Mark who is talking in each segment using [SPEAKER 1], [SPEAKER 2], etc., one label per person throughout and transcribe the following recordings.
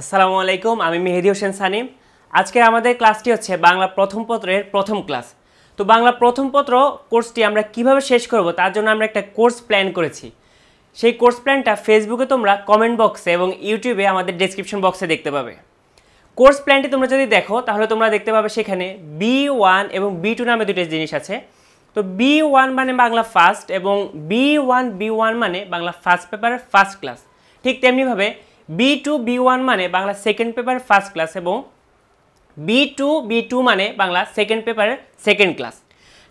[SPEAKER 1] আসসালামু আলাইকুম আমি মেহেদি হোসেন সানিম আজকের আমাদের ক্লাসটি হচ্ছে বাংলা প্রথম পত্রের প্রথম ক্লাস তো বাংলা প্রথম পত্র কোর্সটি আমরা কিভাবে শেষ করব তার জন্য আমরা একটা কোর্স প্ল্যান করেছি সেই কোর্স প্ল্যানটা ফেসবুকে তোমরা কমেন্ট বক্সে এবং ইউটিউবে আমাদের ডিসক্রিপশন বক্সে দেখতে পাবে কোর্স প্ল্যানটি তোমরা যদি দেখো তাহলে তোমরা দেখতে পাবে সেখানে বি ওয়ান এবং বি টু নামে দুটো জিনিস আছে তো বি ওয়ান মানে বাংলা ফার্স্ট এবং বি ওয়ান বি ওয়ান মানে বাংলা ফার্স্ট পেপারের ফার্স্ট ক্লাস ঠিক তেমনিভাবে বি টু বি ওয়ান মানে Bangla second paper first class এবং বি টু বি টু মানে বাংলা সেকেন্ড পেপারের সেকেন্ড ক্লাস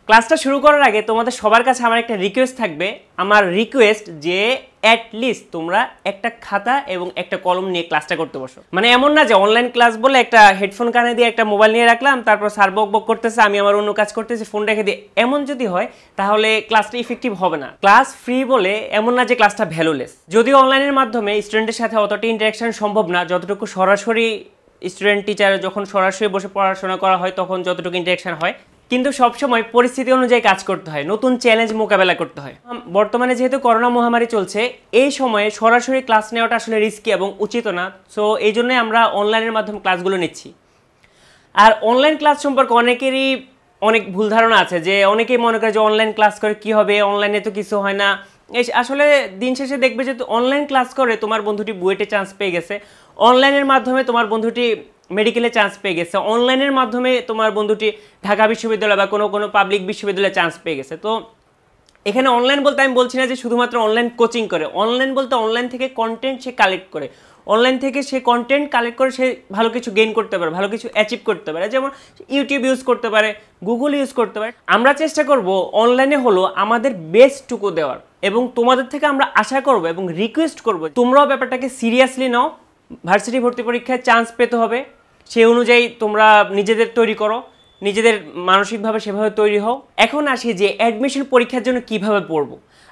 [SPEAKER 1] ক্লাসটা শুরু করার আগে তোমাদের সবার কাছে আমার একটা রিকোয়েস্ট থাকবে আমার রিকোয়েস্ট যে অ্যাট লিস্ট তোমরা একটা খাতা এবং একটা কলম নিয়ে ক্লাসটা করতে বসো মানে এমন না যে অনলাইন ক্লাস বলে একটা হেডফোন কানে দিয়ে একটা মোবাইল নিয়ে রাখলাম তারপর স্যার বক বক করতেছে আমি আমার অন্য কাজ করতেছি ফোন রেখে দিয়ে এমন যদি হয় তাহলে ক্লাসটা ইফেক্টিভ হবে না ক্লাস ফ্রি বলে এমন না যে ক্লাসটা ভ্যালুলেস যদি অনলাইনের মাধ্যমে স্টুডেন্টের সাথে অতটা ইন্টারাকশন সম্ভব না যতটুকু সরাসরি স্টুডেন্ট টিচার যখন সরাসরি বসে পড়াশোনা করা হয় তখন যতটুকু ইন্টারাকশন হয় কিন্তু সবসময় পরিস্থিতি অনুযায়ী কাজ করতে হয় নতুন চ্যালেঞ্জ মোকাবেলা করতে হয় বর্তমানে যেহেতু করোনা মহামারী চলছে এই সময়ে সরাসরি ক্লাস নেওয়াটা আসলে রিস্কি এবং উচিত না সো এই জন্যই আমরা অনলাইনের মাধ্যমে ক্লাসগুলো নিচ্ছি আর অনলাইন ক্লাস সম্পর্কে অনেকেরই অনেক ভুল ধারণা আছে যে অনেকেই মনে করে যে অনলাইন ক্লাস করে কি হবে অনলাইনে তো কিছু হয় না আসলে দিন শেষে দেখবে যে অনলাইন ক্লাস করে তোমার বন্ধুটি বুয়েটে চান্স পেয়ে গেছে অনলাইনের মাধ্যমে তোমার বন্ধুটি মেডিকেলে চান্স পেয়ে গেছে অনলাইনের মাধ্যমে তোমার বন্ধুটি ঢাকা বিশ্ববিদ্যালয় বা কোনো কোনো পাবলিক বিশ্ববিদ্যালয়ে চান্স পেয়ে গেছে তো এখানে অনলাইন বলতে আমি বলছি না যে শুধুমাত্র অনলাইন কোচিং করে অনলাইন বলতে অনলাইন থেকে কন্টেন্ট সে কালেক্ট করে অনলাইন থেকে সে কন্টেন্ট কালেক্ট করে সে ভালো কিছু গেইন করতে পারে ভালো কিছু অ্যাচিভ করতে পারে যেমন ইউটিউব ইউজ করতে পারে গুগল ইউজ করতে পারে আমরা চেষ্টা করব অনলাইনে হলো আমাদের বেস্টটুকু দেওয়ার এবং তোমাদের থেকে আমরা আশা করব এবং রিকোয়েস্ট করব তোমরাও ব্যাপারটাকে সিরিয়াসলি নাও ভার্সিটি ভর্তি পরীক্ষায় চান্স পেতে হবে সেই অনুযায়ী তোমরা নিজেদের তৈরি করো নিজেদের মানসিকভাবে সেভাবে তৈরি হও এখন আসি যে অ্যাডমিশন পরীক্ষার জন্য কিভাবে পড়ব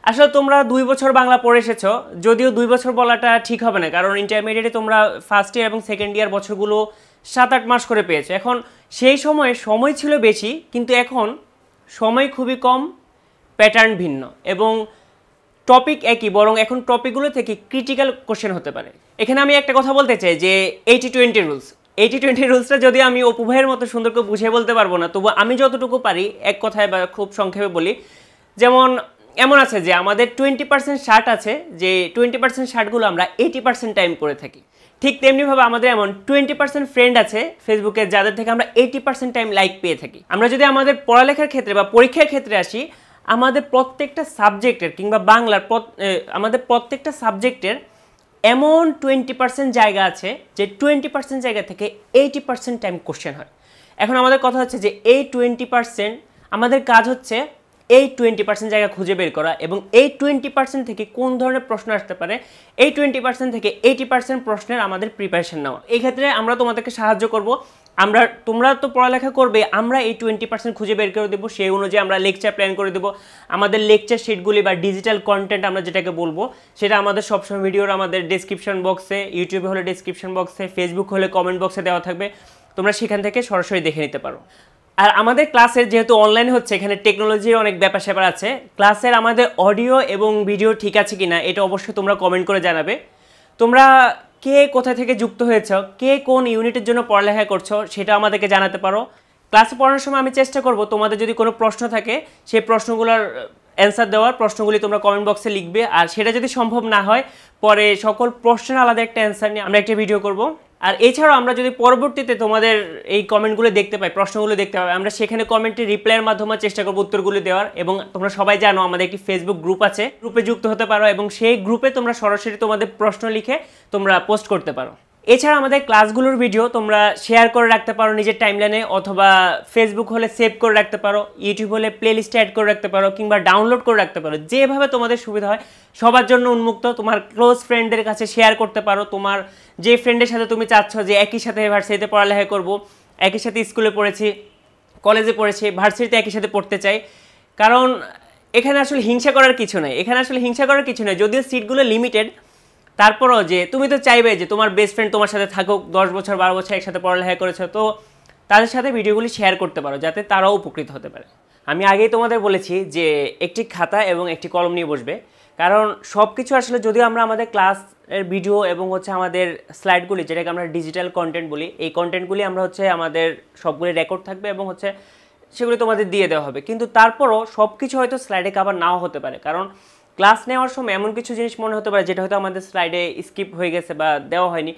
[SPEAKER 1] আসলে তোমরা দুই বছর বাংলা পড়ে এসেছো যদিও দুই বছর বলাটা ঠিক হবে না কারণ ইন্টারমিডিয়েটে তোমরা ফার্স্ট ইয়ার এবং সেকেন্ড ইয়ার বছরগুলো সাত আট মাস করে পেয়েছো এখন সেই সময়ে সময় ছিল বেশি কিন্তু এখন সময় খুবই কম প্যাটার্ন ভিন্ন এবং টপিক একই বরং এখন টপিকগুলো থেকে ক্রিটিক্যাল কোশ্চেন হতে পারে এখানে আমি একটা কথা বলতে চাই যে eighty twenty rules eighty twenty রুলসটা যদি আমি অপু ভাইয়ের মতো সুন্দর করে বুঝিয়ে বলতে পারবো না তবু আমি যতটুকু পারি এক কথায় বা খুব সংক্ষেপে বলি যেমন এমন আছে যে আমাদের টোয়েন্টি পার্সেন্ট শার্ট আছে যে টোয়েন্টি পার্সেন্ট শার্টগুলো আমরা এইটি পার্সেন্ট টাইম করে থাকি ঠিক তেমনিভাবে আমাদের এমন টোয়েন্টি পার্সেন্ট ফ্রেন্ড আছে ফেসবুকে যাদের থেকে আমরা এইটি পার্সেন্ট টাইম লাইক পেয়ে থাকি আমরা যদি আমাদের পড়ালেখার ক্ষেত্রে বা পরীক্ষার ক্ষেত্রে আসি আমাদের প্রত্যেকটা সাবজেক্টের কিংবা বাংলার আমাদের প্রত্যেকটা সাবজেক্টের এমন টোয়েন্টি পার্সেন্ট জায়গা আছে যে টোয়েন্টি পার্সেন্ট জায়গা থেকে এইটি পার্সেন্ট টাইম কোশ্চেন হয় এখন আমাদের কথা হচ্ছে যে এই টোয়েন্টি পার্সেন্ট আমাদের কাজ হচ্ছে এই টোয়েন্টি পার্সেন্ট জায়গা খুঁজে বের করা এবং এই টোয়েন্টি পার্সেন্ট থেকে কোন ধরনের প্রশ্ন আসতে পারে এই টোয়েন্টি পার্সেন্ট থেকে এইটি পার্সেন্ট প্রশ্নের আমাদের প্রিপারেশান নেওয়া এই ক্ষেত্রে আমরা তোমাদেরকে সাহায্য করব আমরা তোমরা তো পড়ালেখা করবে আমরা এই টোয়েন্টি পার্সেন্ট খুঁজে বের করে দেবো সেই অনুযায়ী আমরা লেকচার প্ল্যান করে দেবো আমাদের লেকচার শিটগুলি বা ডিজিটাল কন্টেন্ট আমরা যেটাকে বলবো সেটা আমাদের সবসময় ভিডিওর আমাদের ডিসক্রিপশন বক্সে ইউটিউবে হলে ডিসক্রিপশন বক্সে ফেসবুক হলে কমেন্ট বক্সে দেওয়া থাকবে তোমরা সেখান থেকে সরাসরি দেখে নিতে পারো আর আমাদের ক্লাসের যেহেতু অনলাইন হচ্ছে এখানে টেকনোলজির অনেক ব্যাপার স্যাপার আছে ক্লাসের আমাদের অডিও এবং ভিডিও ঠিক আছে কিনা এটা অবশ্যই তোমরা কমেন্ট করে জানাবে তোমরা কে কোথা থেকে যুক্ত হয়েছ কে কোন ইউনিটের জন্য পড়ালেখা করছো সেটা আমাদেরকে জানাতে পারো ক্লাসে পড়ানোর সময় আমি চেষ্টা করব তোমাদের যদি কোনো প্রশ্ন থাকে সেই প্রশ্নগুলোর অ্যান্সার দেওয়ার প্রশ্নগুলি তোমরা কমেন্ট বক্সে লিখবে আর সেটা যদি সম্ভব না হয় পরে সকল প্রশ্নের আলাদা একটা অ্যান্সার নিয়ে আমরা একটা ভিডিও করব আর এছাড়াও আমরা যদি পরবর্তীতে তোমাদের এই কমেন্টগুলো দেখতে পাই প্রশ্নগুলো দেখতে পাই আমরা সেখানে কমেন্টের রিপ্লাইয়ের মাধ্যমে চেষ্টা করবো উত্তরগুলো দেওয়ার এবং তোমরা সবাই জানো আমাদের একটি ফেসবুক গ্রুপ আছে গ্রুপে যুক্ত হতে পারো এবং সেই গ্রুপে তোমরা সরাসরি তোমাদের প্রশ্ন লিখে তোমরা পোস্ট করতে পারো এছাড়া আমাদের ক্লাসগুলোর ভিডিও তোমরা শেয়ার করে রাখতে পারো নিজের টাইমলাইনে অথবা ফেসবুক হলে সেভ করে রাখতে পারো ইউটিউব হলে প্লেলিস্টে অ্যাড করে রাখতে পারো কিংবা ডাউনলোড করে রাখতে পারো যেভাবে তোমাদের সুবিধা হয় সবার জন্য উন্মুক্ত তোমার ক্লোজ ফ্রেন্ডদের কাছে শেয়ার করতে পারো তোমার যে ফ্রেন্ডের সাথে তুমি চাচ্ছ যে একই সাথে ভার্সিটিতে পড়ালেখা করব একই সাথে স্কুলে পড়েছি কলেজে পড়েছি ভার্সিটিতে একই সাথে পড়তে চাই কারণ এখানে আসলে হিংসা করার কিছু নেই এখানে আসলে হিংসা করার কিছু নেই যদিও সিটগুলো লিমিটেড তারপরও যে তুমি তো চাইবে যে তোমার বেস্ট ফ্রেন্ড তোমার সাথে থাকুক দশ বছর বারো বছর একসাথে পড়ালেখা করেছো তো তাদের সাথে ভিডিওগুলি শেয়ার করতে পারো যাতে তারাও উপকৃত হতে পারে আমি আগেই তোমাদের বলেছি যে একটি খাতা এবং একটি কলম নিয়ে বসবে কারণ সব কিছু আসলে যদিও আমরা আমাদের ক্লাসের ভিডিও এবং হচ্ছে আমাদের স্লাইডগুলি যেটাকে আমরা ডিজিটাল কন্টেন্ট বলি এই কন্টেন্টগুলি আমরা হচ্ছে আমাদের সবগুলি রেকর্ড থাকবে এবং হচ্ছে সেগুলি তোমাদের দিয়ে দেওয়া হবে কিন্তু তারপরও সব কিছু হয়তো স্লাইডে কাবার নাও হতে পারে কারণ ক্লাস নেওয়ার সময় এমন কিছু জিনিস মনে হতে পারে যেটা হয়তো আমাদের স্লাইডে স্কিপ হয়ে গেছে বা দেওয়া হয়নি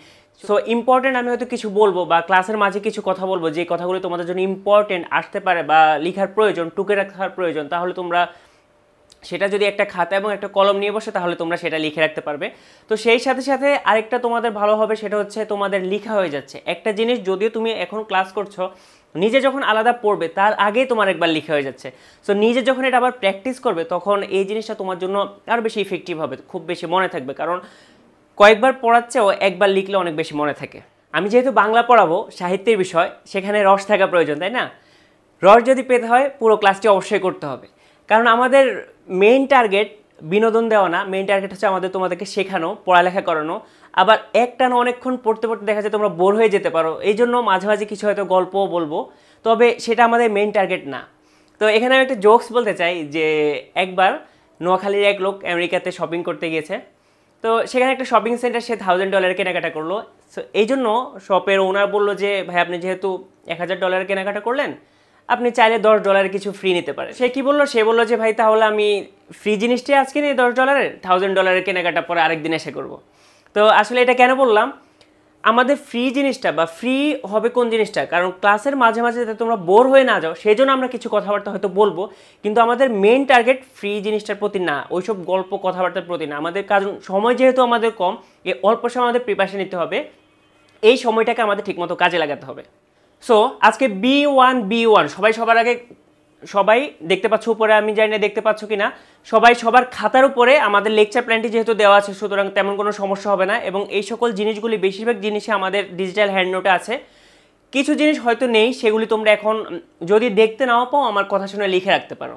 [SPEAKER 1] সো ইম্পর্টেন্ট আমি হয়তো কিছু বলবো বা ক্লাসের মাঝে কিছু কথা বলবো যে কথাগুলো তোমাদের জন্য ইম্পর্টেন্ট আসতে পারে বা লেখার প্রয়োজন টুকে রাখার প্রয়োজন তাহলে তোমরা সেটা যদি একটা খাতা এবং একটা কলম নিয়ে বসে তাহলে তোমরা সেটা লিখে রাখতে পারবে তো সেই সাথে সাথে আরেকটা তোমাদের ভালো হবে সেটা হচ্ছে তোমাদের লিখা হয়ে যাচ্ছে একটা জিনিস যদিও তুমি এখন ক্লাস করছো নিজে যখন আলাদা পড়বে তার আগে তোমার একবার লিখে হয়ে যাচ্ছে সো নিজে যখন এটা আবার প্র্যাকটিস করবে তখন এই জিনিসটা তোমার জন্য আরও বেশি ইফেক্টিভ হবে খুব বেশি মনে থাকবে কারণ কয়েকবার পড়াচ্ছেও একবার লিখলে অনেক বেশি মনে থাকে আমি যেহেতু বাংলা পড়াবো সাহিত্যের বিষয় সেখানে রস থাকা প্রয়োজন তাই না রস যদি পেতে হয় পুরো ক্লাসটি অবশ্যই করতে হবে কারণ আমাদের মেইন টার্গেট বিনোদন দেওয়া না মেইন টার্গেট হচ্ছে আমাদের তোমাদেরকে শেখানো পড়ালেখা করানো আবার না অনেকক্ষণ পড়তে পড়তে দেখা যায় তোমরা বোর হয়ে যেতে পারো এই জন্য মাঝে মাঝে কিছু হয়তো গল্পও বলবো তবে সেটা আমাদের মেন টার্গেট না তো এখানে আমি একটা জোকস বলতে চাই যে একবার নোয়াখালীর এক লোক আমেরিকাতে শপিং করতে গিয়েছে তো সেখানে একটা শপিং সেন্টার সে থাউজেন্ড ডলার কেনাকাটা করলো সো এই জন্য শপের ওনার বললো যে ভাই আপনি যেহেতু এক হাজার ডলার কেনাকাটা করলেন আপনি চাইলে দশ ডলারের কিছু ফ্রি নিতে পারেন সে কি বললো সে বললো যে ভাই তাহলে আমি ফ্রি জিনিসটি আজকে নিয়ে দশ ডলারের থাউজেন্ড ডলারের কেনাকাটা পরে আরেক দিন এসে করবো তো আসলে এটা কেন বললাম আমাদের ফ্রি জিনিসটা বা ফ্রি হবে কোন জিনিসটা কারণ ক্লাসের মাঝে মাঝে যাতে তোমরা বোর হয়ে না যাও সেই জন্য আমরা কিছু কথাবার্তা হয়তো বলবো কিন্তু আমাদের মেন টার্গেট ফ্রি জিনিসটার প্রতি না ওইসব গল্প কথাবার্তার প্রতি না আমাদের কারণ সময় যেহেতু আমাদের কম এ অল্প সময় আমাদের প্রিপারেশন নিতে হবে এই সময়টাকে আমাদের ঠিকমতো কাজে লাগাতে হবে সো আজকে বি ওয়ান বি ওয়ান সবাই সবার আগে সবাই দেখতে পাচ্ছ উপরে আমি জানি না দেখতে পাচ্ছ কি না সবাই সবার খাতার উপরে আমাদের লেকচার প্ল্যানটি যেহেতু দেওয়া আছে সুতরাং তেমন কোনো সমস্যা হবে না এবং এই সকল জিনিসগুলি বেশিরভাগ জিনিসই আমাদের ডিজিটাল হ্যান্ড নোটে আছে কিছু জিনিস হয়তো নেই সেগুলি তোমরা এখন যদি দেখতে নাও পাও আমার কথা শুনে লিখে রাখতে পারো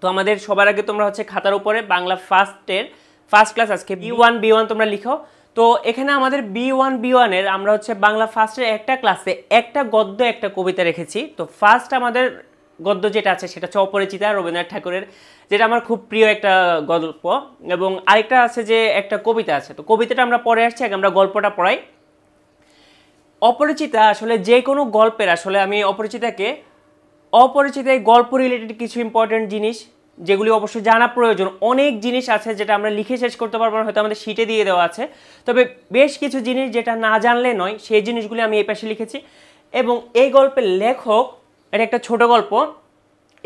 [SPEAKER 1] তো আমাদের সবার আগে তোমরা হচ্ছে খাতার উপরে বাংলা ফার্স্টের ফার্স্ট ক্লাস আজকে বি ওয়ান বি ওয়ান তোমরা লিখো তো এখানে আমাদের বি ওয়ান বি ওয়ানের আমরা হচ্ছে বাংলা ফার্স্টের একটা ক্লাসে একটা গদ্য একটা কবিতা রেখেছি তো ফার্স্ট আমাদের গদ্য যেটা আছে সেটা হচ্ছে অপরিচিতা রবীন্দ্রনাথ ঠাকুরের যেটা আমার খুব প্রিয় একটা গল্প এবং আরেকটা আছে যে একটা কবিতা আছে তো কবিতাটা আমরা পরে আসছি আগে আমরা গল্পটা পড়াই অপরিচিতা আসলে যে কোনো গল্পের আসলে আমি অপরিচিতাকে অপরিচিতায় গল্প রিলেটেড কিছু ইম্পর্টেন্ট জিনিস যেগুলি অবশ্যই জানা প্রয়োজন অনেক জিনিস আছে যেটা আমরা লিখে শেষ করতে পারবো না হয়তো আমাদের শিটে দিয়ে দেওয়া আছে তবে বেশ কিছু জিনিস যেটা না জানলে নয় সেই জিনিসগুলি আমি এই পাশে লিখেছি এবং এই গল্পের লেখক এটা একটা ছোট গল্প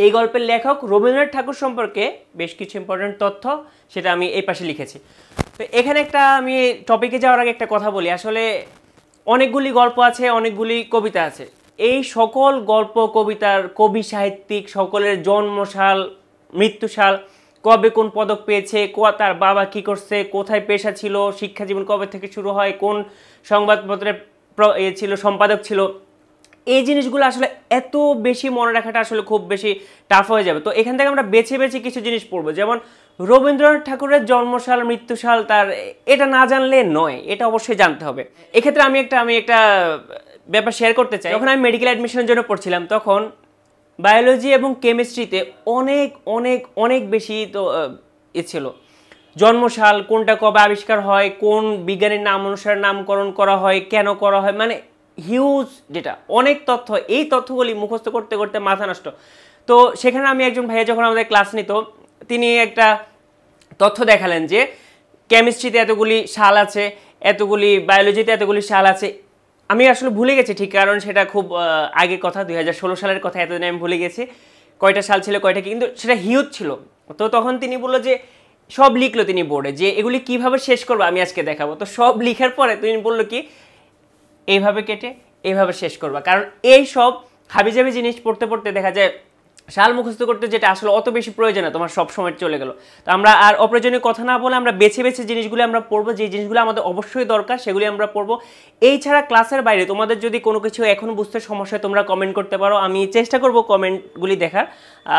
[SPEAKER 1] এই গল্পের লেখক রবীন্দ্রনাথ ঠাকুর সম্পর্কে বেশ কিছু ইম্পর্টেন্ট তথ্য সেটা আমি এই পাশে লিখেছি তো এখানে একটা আমি টপিকে যাওয়ার আগে একটা কথা বলি আসলে অনেকগুলি গল্প আছে অনেকগুলি কবিতা আছে এই সকল গল্প কবিতার কবি সাহিত্যিক সকলের জন্মশাল মৃত্যুশাল কবে কোন পদক পেয়েছে ক তার বাবা কি করছে কোথায় পেশা ছিল শিক্ষা জীবন কবে থেকে শুরু হয় কোন সংবাদপত্রে ছিল সম্পাদক ছিল এই জিনিসগুলো আসলে এত বেশি মনে রাখাটা আসলে খুব বেশি টাফ হয়ে যাবে তো এখান থেকে আমরা বেছে বেছে কিছু জিনিস পড়বো যেমন রবীন্দ্রনাথ ঠাকুরের জন্মসাল মৃত্যুসাল তার এটা না জানলে নয় এটা অবশ্যই জানতে হবে এক্ষেত্রে আমি একটা আমি একটা ব্যাপার শেয়ার করতে চাই যখন আমি মেডিকেল অ্যাডমিশনের জন্য পড়ছিলাম তখন বায়োলজি এবং কেমিস্ট্রিতে অনেক অনেক অনেক বেশি তো এ ছিল জন্মসাল কোনটা কবে আবিষ্কার হয় কোন বিজ্ঞানীর নাম অনুসারে নামকরণ করা হয় কেন করা হয় মানে হিউজ ডেটা অনেক তথ্য এই তথ্যগুলি মুখস্থ করতে করতে মাথা নষ্ট তো সেখানে আমি একজন ভাইয়া যখন আমাদের ক্লাস নিত তিনি একটা তথ্য দেখালেন যে কেমিস্ট্রিতে এতগুলি শাল আছে এতগুলি বায়োলজিতে এতগুলি শাল আছে আমি আসলে ভুলে গেছি ঠিক কারণ সেটা খুব আগে কথা দুই সালের কথা এতদিন আমি ভুলে গেছি কয়টা সাল ছিল কয়টা কিন্তু সেটা হিউজ ছিল তো তখন তিনি বললো যে সব লিখলো তিনি বোর্ডে যে এগুলি কিভাবে শেষ করবো আমি আজকে দেখাবো তো সব লিখার পরে তিনি বললো কি এইভাবে কেটে এইভাবে শেষ করবা কারণ এই সব হাবিজাবি জিনিস পড়তে পড়তে দেখা যায় শাল মুখস্থ করতে যেটা আসলে অত বেশি প্রয়োজন না তোমার সব সময় চলে গেল তো আমরা আর অপ্রয়োজনীয় কথা না বলে আমরা বেছে বেছে জিনিসগুলো আমরা পড়বো যে জিনিসগুলো আমাদের অবশ্যই দরকার সেগুলি আমরা পড়বো এই ছাড়া ক্লাসের বাইরে তোমাদের যদি কোনো কিছু এখন বুঝতে সমস্যা তোমরা কমেন্ট করতে পারো আমি চেষ্টা করব কমেন্টগুলি দেখার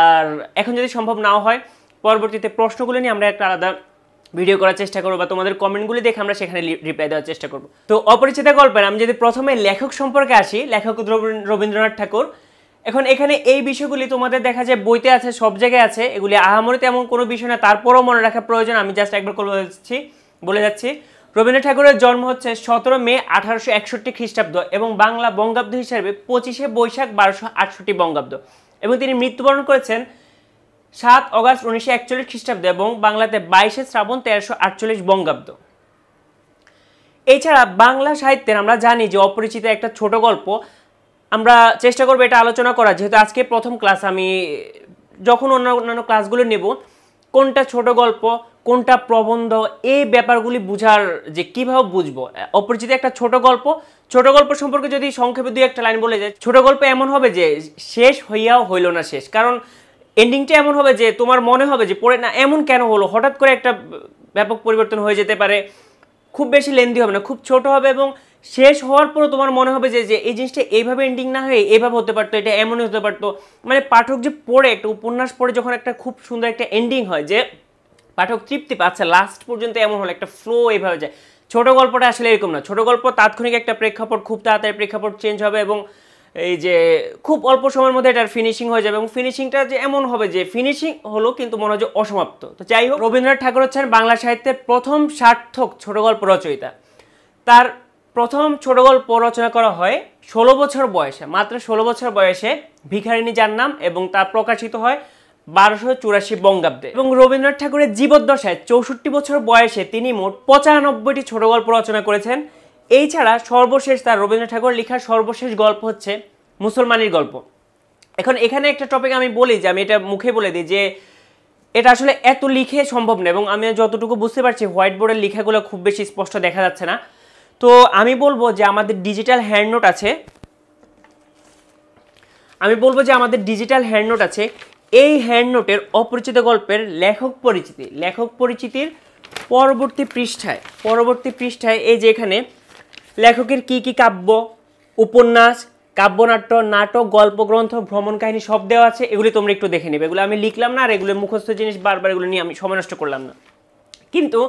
[SPEAKER 1] আর এখন যদি সম্ভব নাও হয় পরবর্তীতে প্রশ্নগুলো নিয়ে আমরা একটা আলাদা ভিডিও করার চেষ্টা করবো বা তোমাদের কমেন্টগুলি দেখে আমরা সেখানে রিপ্লাই দেওয়ার চেষ্টা করবো তো অপরিচিতা গল্পের আমি যদি প্রথমে লেখক সম্পর্কে আসি লেখক রবীন্দ্রনাথ ঠাকুর এখন এখানে এই বিষয়গুলি তোমাদের দেখা যায় বইতে আছে সব জায়গায় আছে এগুলি আহামরি তেমন কোনো বিষয় না তারপরও মনে রাখা প্রয়োজন আমি জাস্ট একবার করে যাচ্ছি বলে যাচ্ছি রবীন্দ্রনাথ ঠাকুরের জন্ম হচ্ছে সতেরো মে আঠারোশো একষট্টি খ্রিস্টাব্দ এবং বাংলা বঙ্গাব্দ হিসাবে পঁচিশে বৈশাখ বারোশো আটষট্টি বঙ্গাব্দ এবং তিনি মৃত্যুবরণ করেছেন সাত অগাস্ট উনিশশো একচল্লিশ খ্রিস্টাব্দ এবং বাংলাতে বাইশে শ্রাবণ তেরোশো আটচল্লিশ বঙ্গাব্দ এছাড়া বাংলা সাহিত্যের আমরা জানি যে অপরিচিত একটা ছোট গল্প আমরা চেষ্টা করবো এটা আলোচনা করা যেহেতু আজকে প্রথম ক্লাস আমি যখন অন্য অন্যান্য ক্লাসগুলো নেব কোনটা ছোট গল্প কোনটা প্রবন্ধ এই ব্যাপারগুলি বুঝার যে কীভাবে বুঝবো অপরিচিত একটা ছোট গল্প ছোট গল্প সম্পর্কে যদি সংক্ষেপে দুই একটা লাইন বলে যায় ছোট গল্প এমন হবে যে শেষ হইয়াও হইল না শেষ কারণ এন্ডিংটা এমন হবে যে তোমার মনে হবে যে পড়ে না এমন কেন হলো হঠাৎ করে একটা ব্যাপক পরিবর্তন হয়ে যেতে পারে খুব বেশি লেন্দি হবে না খুব ছোট হবে এবং শেষ হওয়ার পরও তোমার মনে হবে যে এই জিনিসটা এইভাবে এন্ডিং না হয়ে এভাবে হতে পারতো এটা এমনই হতে পারতো মানে পাঠক যে পড়ে একটা উপন্যাস পড়ে যখন একটা খুব সুন্দর একটা এন্ডিং হয় যে পাঠক তৃপ্তি পাচ্ছে লাস্ট আচ্ছা, পর্যন্ত এমন হলো একটা ফ্লো এইভাবে যায় ছোট গল্পটা আসলে এরকম না ছোট গল্প তাৎক্ষণিক একটা প্রেক্ষাপট খুব তাড়াতাড়ি প্রেক্ষাপট চেঞ্জ হবে এবং এই যে খুব অল্প সময়ের মধ্যে এটার ফিনিশিং হয়ে যাবে এবং ফিনিশিংটা যে এমন হবে যে ফিনিশিং হলো কিন্তু মনে হয় যে অসমাপ্ত তো যাই হোক রবীন্দ্রনাথ ঠাকুর হচ্ছেন বাংলা সাহিত্যের প্রথম সার্থক ছোট গল্প রচয়িতা তার প্রথম ছোট গল্প রচনা করা হয় ষোলো বছর বয়সে মাত্র ষোলো বছর বয়সে ভিখারিণী যার নাম এবং তা প্রকাশিত হয় বারোশো চুরাশি বঙ্গাব্দে এবং রবীন্দ্রনাথ ঠাকুরের জীবদ্দশায় চৌষট্টি বছর বয়সে তিনি মোট পঁচানব্বইটি ছোট গল্প রচনা করেছেন এই ছাড়া সর্বশেষ তার রবীন্দ্রনাথ ঠাকুর লেখা সর্বশেষ গল্প হচ্ছে মুসলমানের গল্প এখন এখানে একটা টপিক আমি বলি যে আমি এটা মুখে বলে দিই যে এটা আসলে এত লিখে সম্ভব না এবং আমি যতটুকু বুঝতে পারছি হোয়াইট বোর্ডের লেখাগুলো খুব বেশি স্পষ্ট দেখা যাচ্ছে না তো আমি বলবো যে আমাদের ডিজিটাল হ্যান্ড নোট আছে আমি বলবো যে আমাদের ডিজিটাল হ্যান্ড নোট আছে এই হ্যান্ড নোটের অপরিচিত গল্পের লেখক পরিচিতি লেখক পরিচিতির পরবর্তী পৃষ্ঠায় পরবর্তী পৃষ্ঠায় এই যে এখানে লেখকের কি কি কাব্য উপন্যাস কাব্যনাট্য নাটক গল্পগ্রন্থ ভ্রমণ কাহিনী সব দেওয়া আছে এগুলি তোমরা একটু দেখে নেবে এগুলো আমি লিখলাম না আর এগুলো মুখস্থ জিনিস বারবার এগুলো নিয়ে আমি সময় নষ্ট করলাম না কিন্তু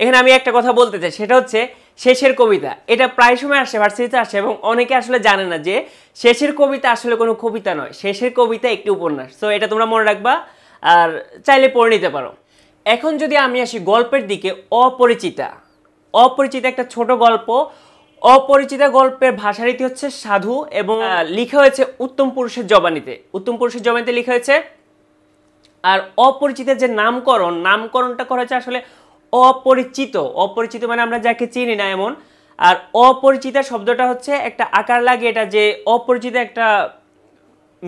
[SPEAKER 1] এখানে আমি একটা কথা বলতে চাই সেটা হচ্ছে শেষের কবিতা এটা প্রায় সময় আসে ভার্সিটিতে আসে এবং অনেকে আসলে জানে না যে শেষের কবিতা আসলে কোনো কবিতা নয় শেষের কবিতা একটি উপন্যাস তো এটা তোমরা মনে রাখবা আর চাইলে পড়ে নিতে পারো এখন যদি আমি আসি গল্পের দিকে অপরিচিতা অপরিচিত একটা ছোট গল্প অপরিচিতা গল্পের ভাষারীতি হচ্ছে সাধু এবং লিখা হয়েছে উত্তম পুরুষের জবানিতে উত্তম পুরুষের জবানিতে লিখা হয়েছে আর অপরিচিতের যে নামকরণ নামকরণটা করা হয়েছে আসলে অপরিচিত অপরিচিত মানে আমরা যাকে চিনি না এমন আর অপরিচিতা শব্দটা হচ্ছে একটা আকার লাগে এটা যে অপরিচিত একটা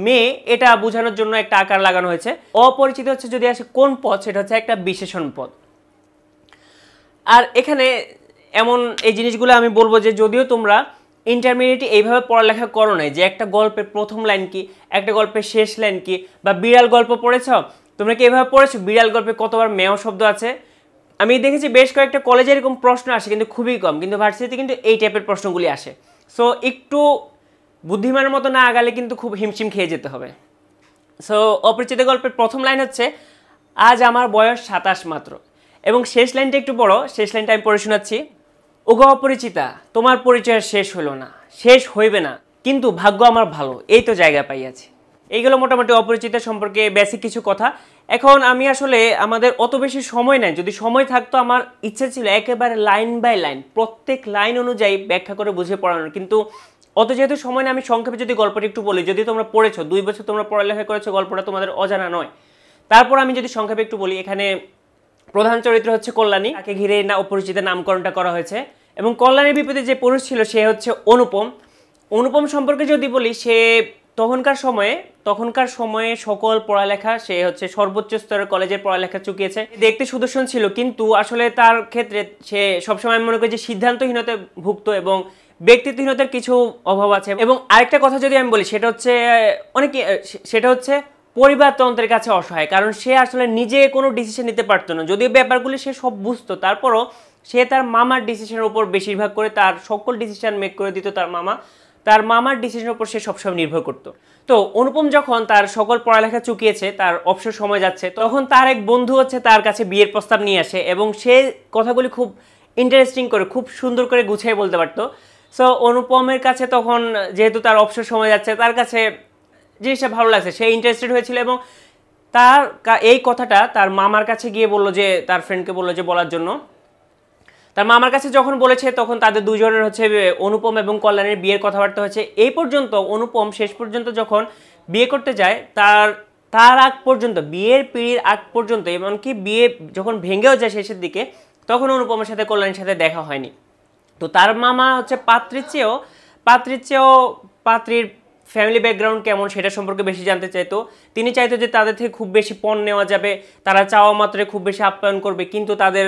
[SPEAKER 1] মেয়ে এটা বোঝানোর জন্য একটা আকার লাগানো হয়েছে অপরিচিত হচ্ছে যদি আসে কোন পথ সেটা হচ্ছে একটা বিশেষণ পদ আর এখানে এমন এই জিনিসগুলো আমি বলবো যে যদিও তোমরা ইন্টারমিডিয়েটে এইভাবে পড়ালেখা করো নাই যে একটা গল্পের প্রথম লাইন কি একটা গল্পের শেষ লাইন কি বা বিড়াল গল্প পড়েছ তোমরা কি এভাবে পড়েছো বিড়াল গল্পে কতবার মেয় শব্দ আছে আমি দেখেছি বেশ কয়েকটা কলেজে এরকম প্রশ্ন আসে কিন্তু খুবই কম কিন্তু ভার্সিটিতে কিন্তু এই টাইপের প্রশ্নগুলি আসে সো একটু বুদ্ধিমানের মতো না আগালে কিন্তু খুব হিমশিম খেয়ে যেতে হবে সো অপরিচিত গল্পের প্রথম লাইন হচ্ছে আজ আমার বয়স সাতাশ মাত্র এবং শেষ লাইনটা একটু বড় শেষ লাইনটা আমি পড়ে শোনাচ্ছি ওগো অপরিচিতা তোমার পরিচয় শেষ হলো না শেষ হইবে না কিন্তু ভাগ্য আমার ভালো এই তো জায়গা পাইয়াছে এইগুলো মোটামুটি অপরিচিতা সম্পর্কে বেসিক কিছু কথা এখন আমি আসলে আমাদের অত বেশি সময় নাই যদি সময় থাকতো আমার ইচ্ছে ছিল একেবারে লাইন বাই লাইন প্রত্যেক লাইন অনুযায়ী ব্যাখ্যা করে বুঝে পড়ানোর কিন্তু অত যেহেতু সময় না আমি সংক্ষেপে যদি গল্পটি একটু বলি যদি তোমরা পড়েছো দুই বছর তোমরা পড়ালেখা করেছো গল্পটা তোমাদের অজানা নয় তারপর আমি যদি সংক্ষেপে একটু বলি এখানে প্রধান চরিত্র হচ্ছে কল্যাণী তাকে ঘিরে না অপরিচিতের নামকরণটা করা হয়েছে এবং কল্যাণের বিপরীতে যে পুরুষ ছিল সে হচ্ছে অনুপম অনুপম সম্পর্কে যদি বলি সে তখনকার সময়ে তখনকার সময়ে সকল পড়ালেখা সে হচ্ছে সর্বোচ্চ স্তরের কলেজের পড়ালেখা চুকিয়েছে দেখতে সুদর্শন ছিল কিন্তু আসলে তার ক্ষেত্রে সে সবসময় মনে করি যে সিদ্ধান্তহীনতা ভুক্ত এবং ব্যক্তিত্বহীনতার কিছু অভাব আছে এবং আরেকটা কথা যদি আমি বলি সেটা হচ্ছে অনেক সেটা হচ্ছে পরিবারতন্ত্রের কাছে অসহায় কারণ সে আসলে নিজে কোনো ডিসিশন নিতে পারতো না যদিও ব্যাপারগুলি সে সব বুঝতো তারপরও সে তার মামার ডিসিশনের উপর বেশিরভাগ করে তার সকল ডিসিশন মেক করে দিত তার মামা তার মামার ডিসিশনের উপর সে সবসময় নির্ভর করত তো অনুপম যখন তার সকল পড়ালেখা চুকিয়েছে তার অবসর সময় যাচ্ছে তখন তার এক বন্ধু হচ্ছে তার কাছে বিয়ের প্রস্তাব নিয়ে আসে এবং সে কথাগুলি খুব ইন্টারেস্টিং করে খুব সুন্দর করে গুছিয়ে বলতে পারতো সো অনুপমের কাছে তখন যেহেতু তার অবসর সময় যাচ্ছে তার কাছে জিনিসটা ভালো লাগছে সে ইন্টারেস্টেড হয়েছিল এবং তার এই কথাটা তার মামার কাছে গিয়ে বললো যে তার ফ্রেন্ডকে বললো যে বলার জন্য তার মা আমার কাছে যখন বলেছে তখন তাদের দুজনের হচ্ছে অনুপম এবং কল্যাণের বিয়ের কথাবার্তা হয়েছে এই পর্যন্ত অনুপম শেষ পর্যন্ত যখন বিয়ে করতে যায় তার তার আগ পর্যন্ত বিয়ের পিড়ির আগ পর্যন্ত এমনকি বিয়ে যখন ভেঙেও যায় শেষের দিকে তখন অনুপমের সাথে কল্যাণের সাথে দেখা হয়নি তো তার মামা হচ্ছে পাত্রীর চেয়েও পাত্রীর চেয়েও পাত্রীর ফ্যামিলি ব্যাকগ্রাউন্ড কেমন সেটা সম্পর্কে বেশি জানতে চাইতো তিনি চাইতো যে তাদের থেকে খুব বেশি পণ নেওয়া যাবে তারা চাওয়া মাত্রে খুব বেশি আপ্যায়ন করবে কিন্তু তাদের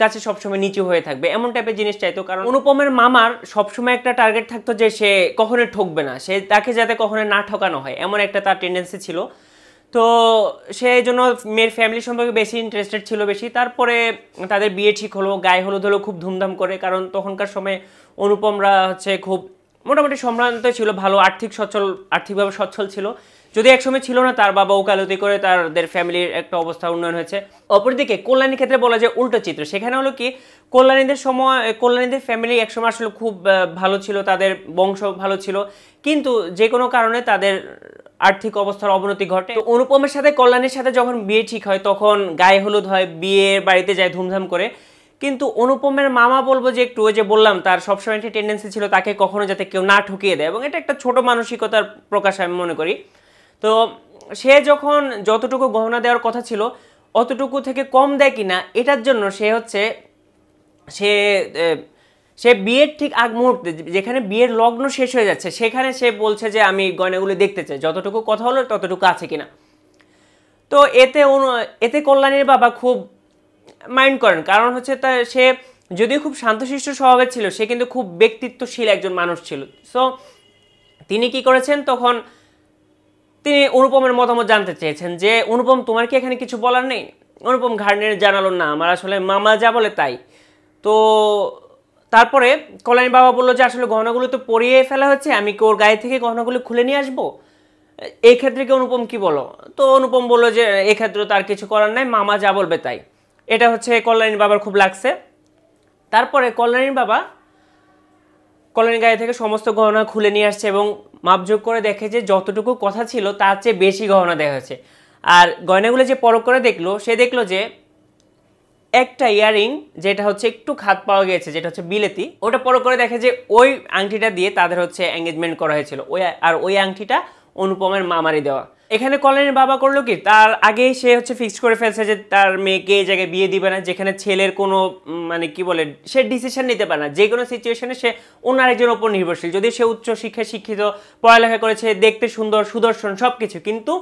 [SPEAKER 1] কাছে সবসময় নিচু হয়ে থাকবে এমন টাইপের জিনিস চাইতো কারণ অনুপমের মামার সবসময় একটা টার্গেট থাকতো যে সে কখনো ঠকবে না সে তাকে যাতে কখনো না ঠকানো হয় এমন একটা তার টেন্ডেন্সি ছিল তো সেই জন্য মেয়ের ফ্যামিলি সম্পর্কে বেশি ইন্টারেস্টেড ছিল বেশি তারপরে তাদের বিয়ে ঠিক হলো গায়ে হলুদ হলো খুব ধুমধাম করে কারণ তখনকার সময় অনুপমরা হচ্ছে খুব মোটামুটি সম্ভ্রান্ত ছিল ভালো আর্থিক সচ্ছল আর্থিকভাবে সচ্ছল ছিল যদি একসময় ছিল না তার বাবা ওকালতি করে তাদের ফ্যামিলির একটা অবস্থা উন্নয়ন হয়েছে অপরদিকে কল্যাণীর ক্ষেত্রে বলা যায় উল্টো চিত্র সেখানে হলো কি কল্যাণীদের সময় কল্যাণীদের ফ্যামিলি একসময় আসলে খুব ভালো ছিল তাদের বংশ ভালো ছিল কিন্তু যে কোনো কারণে তাদের আর্থিক অবস্থার অবনতি ঘটে তো অনুপমের সাথে কল্যাণীর সাথে যখন বিয়ে ঠিক হয় তখন গায়ে হলুদ হয় বিয়ের বাড়িতে যায় ধুমধাম করে কিন্তু অনুপমের মামা বলবো যে একটু ওই যে বললাম তার সবসময় একটা টেন্ডেন্সি ছিল তাকে কখনো যাতে কেউ না ঠকিয়ে দেয় এবং এটা একটা ছোট মানসিকতার প্রকাশ আমি মনে করি তো সে যখন যতটুকু গহনা দেওয়ার কথা ছিল অতটুকু থেকে কম দেয় কি না এটার জন্য সে হচ্ছে সে সে বিয়ের ঠিক আগ মুহূর্তে যেখানে বিয়ের লগ্ন শেষ হয়ে যাচ্ছে সেখানে সে বলছে যে আমি গয়নাগুলি দেখতে চাই যতটুকু কথা হলো ততটুকু আছে কিনা তো এতে এতে কল্যাণীর বাবা খুব মাইন্ড করেন কারণ হচ্ছে তা সে যদিও খুব শান্তশিষ্ট স্বভাবের ছিল সে কিন্তু খুব ব্যক্তিত্বশীল একজন মানুষ ছিল সো তিনি কি করেছেন তখন তিনি অনুপমের মতামত জানতে চেয়েছেন যে অনুপম তোমার কি এখানে কিছু বলার নেই অনুপম ঘার্নের জানালো না আমার আসলে মামা যা বলে তাই তো তারপরে কল্যাণী বাবা বললো যে আসলে গহনাগুলো তো পরিয়ে ফেলা হচ্ছে আমি কি ওর গায়ে থেকে গহনাগুলো খুলে নিয়ে আসবো এক্ষেত্রে কি অনুপম কি বলো তো অনুপম বললো যে এক্ষেত্রে তার কিছু করার নাই মামা যা বলবে তাই এটা হচ্ছে কল্যাণী বাবার খুব লাগছে তারপরে কল্যাণীর বাবা কল্যাণীর গায়ে থেকে সমস্ত গহনা খুলে নিয়ে আসছে এবং মাপযোগ করে দেখে যে যতটুকু কথা ছিল তার চেয়ে বেশি গহনা দেখা হয়েছে আর গয়নাগুলো যে পরক করে দেখলো সে দেখলো যে একটা ইয়ারিং যেটা হচ্ছে একটু খাত পাওয়া গিয়েছে যেটা হচ্ছে বিলেতি ওটা পরক করে দেখে যে ওই আংটিটা দিয়ে তাদের হচ্ছে এঙ্গেজমেন্ট করা হয়েছিল ওই আর ওই আংটিটা অনুপমের মামারি দেওয়া এখানে কলেনের বাবা করলো কি তার আগে সে হচ্ছে ফিক্স করে ফেলছে যে তার মেয়েকে এই জায়গায় বিয়ে দিবে না যেখানে ছেলের কোনো মানে কি বলে সে ডিসিশন নিতে পারে না যে কোনো সিচুয়েশনে সে অন্য আরেকজনের ওপর নির্ভরশীল যদি সে উচ্চ শিক্ষায় শিক্ষিত পড়ালেখা করেছে দেখতে সুন্দর সুদর্শন সব কিছু কিন্তু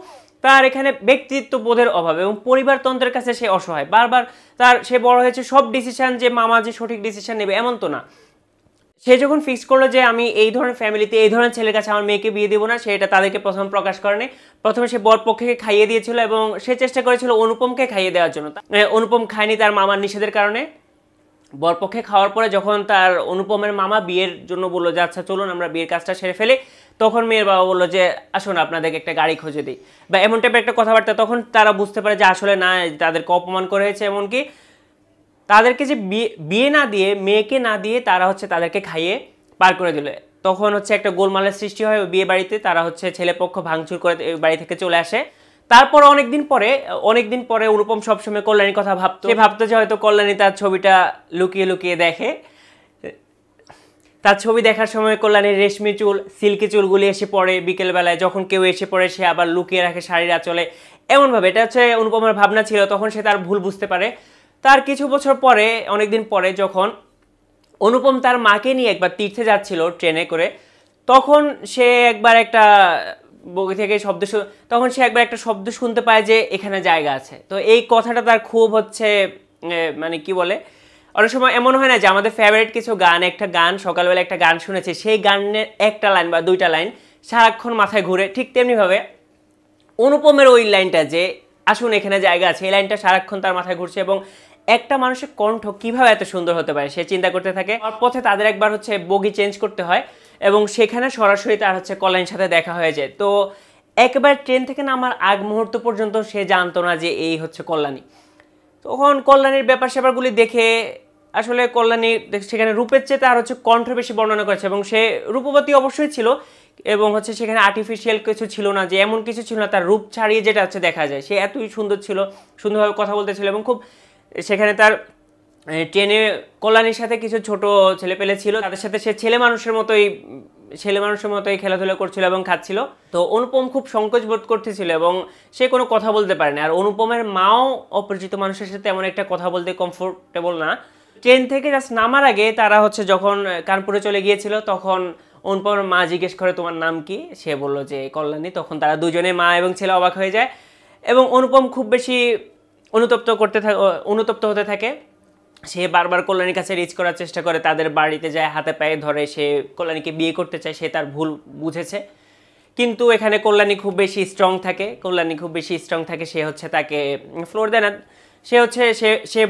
[SPEAKER 1] তার এখানে ব্যক্তিত্ব বোধের অভাব এবং পরিবারতন্ত্রের কাছে সে অসহায় বারবার তার সে বড় হয়েছে সব ডিসিশান যে মামা যে সঠিক ডিসিশান নেবে এমন তো না সে যখন ফিক্স করলো যে আমি এই ধরনের ফ্যামিলিতে এই ধরনের ছেলের কাছে আমার মেয়েকে বিয়ে দেবো না সেটা তাদেরকে প্রথম প্রকাশ করেনি প্রথমে সে বর পক্ষকে খাইয়ে দিয়েছিল এবং সে চেষ্টা করেছিল অনুপমকে খাইয়ে দেওয়ার জন্য অনুপম খায়নি তার মামার নিষেধের কারণে বরপক্ষে খাওয়ার পরে যখন তার অনুপমের মামা বিয়ের জন্য বললো যে আচ্ছা চলুন আমরা বিয়ের কাজটা সেরে ফেলি তখন মেয়ের বাবা বললো যে আসুন আপনাদেরকে একটা গাড়ি খুঁজে দিই বা এমন টাইপের একটা কথাবার্তা তখন তারা বুঝতে পারে যে আসলে না তাদেরকে অপমান করেছে এমনকি তাদেরকে যে বিয়ে না দিয়ে মেয়েকে না দিয়ে তারা হচ্ছে তাদেরকে খাইয়ে পার করে দিলে তখন হচ্ছে একটা গোলমালের সৃষ্টি হয় বিয়ে বাড়িতে তারা হচ্ছে ছেলেপক্ষ ভাঙচুর করে বাড়ি থেকে চলে আসে তারপর অনেকদিন পরে অনেকদিন পরে অনুপম সবসময় কল্যাণীর কথা ভাবতো ভাবতো যে হয়তো কল্যাণী তার ছবিটা লুকিয়ে লুকিয়ে দেখে তার ছবি দেখার সময় কল্যাণীর রেশমি চুল সিল্কি চুলগুলি এসে পড়ে বিকেলবেলায় যখন কেউ এসে পড়ে সে আবার লুকিয়ে রাখে শাড়ির আঁচলে এমনভাবে এটা হচ্ছে অনুপমের ভাবনা ছিল তখন সে তার ভুল বুঝতে পারে তার কিছু বছর পরে অনেকদিন পরে যখন অনুপম তার মাকে নিয়ে একবার তীর্থে যাচ্ছিল ট্রেনে করে তখন সে একবার একটা বগি থেকে শব্দ তখন সে একবার একটা শব্দ শুনতে পায় যে এখানে জায়গা আছে তো এই কথাটা তার খুব হচ্ছে মানে কি বলে অনেক সময় এমন হয় না যে আমাদের ফেভারিট কিছু গান একটা গান সকালবেলা একটা গান শুনেছে সেই গানের একটা লাইন বা দুইটা লাইন সারাক্ষণ মাথায় ঘুরে ঠিক তেমনিভাবে অনুপমের ওই লাইনটা যে আসুন এখানে জায়গা আছে এই লাইনটা সারাক্ষণ তার মাথায় ঘুরছে এবং একটা মানুষের কণ্ঠ কিভাবে এত সুন্দর হতে পারে সে চিন্তা করতে থাকে আর পথে তাদের একবার হচ্ছে বগি চেঞ্জ করতে হয় এবং সেখানে সরাসরি তার হচ্ছে কলাইন সাথে দেখা হয়ে যায় তো একবার ট্রেন থেকে নামার আগ মুহূর্ত পর্যন্ত সে জানতো না যে এই হচ্ছে কল্যাণী তখন কল্যাণীর ব্যাপার স্যাপারগুলি দেখে আসলে কল্যাণী সেখানে রূপের চেয়ে তার হচ্ছে কণ্ঠ বেশি বর্ণনা করেছে এবং সে রূপবতী অবশ্যই ছিল এবং হচ্ছে সেখানে আর্টিফিশিয়াল কিছু ছিল না যে এমন কিছু ছিল না তার রূপ ছাড়িয়ে যেটা হচ্ছে দেখা যায় সে এতই সুন্দর ছিল সুন্দরভাবে কথা বলতে ছিল এবং খুব সেখানে তার ট্রেনে কল্যাণীর সাথে কিছু ছোট ছেলেপেলে ছিল তাদের সাথে সে ছেলে মানুষের মতোই ছেলে মানুষের মতোই খেলাধুলা করছিল এবং খাচ্ছিল তো অনুপম খুব সংকোচ বোধ করতেছিল এবং সে কোনো কথা বলতে পারে না আর অনুপমের মাও অপরিচিত মানুষের সাথে এমন একটা কথা বলতে কমফোর্টেবল না ট্রেন থেকে জাস্ট নামার আগে তারা হচ্ছে যখন কানপুরে চলে গিয়েছিল তখন অনুপমের মা জিজ্ঞেস করে তোমার নাম কি সে বললো যে কল্যাণী তখন তারা দুজনে মা এবং ছেলে অবাক হয়ে যায় এবং অনুপম খুব বেশি অনুতপ্ত করতে থাকে অনুতপ্ত হতে থাকে সে বারবার কল্যাণীর কাছে রিচ করার চেষ্টা করে তাদের বাড়িতে যায় হাতে পায়ে ধরে সে কল্যাণীকে বিয়ে করতে চায় সে তার ভুল বুঝেছে কিন্তু এখানে কল্যাণী খুব বেশি স্ট্রং থাকে কল্যাণী খুব বেশি স্ট্রং থাকে সে হচ্ছে তাকে ফ্লোর দেয় না সে হচ্ছে সে সে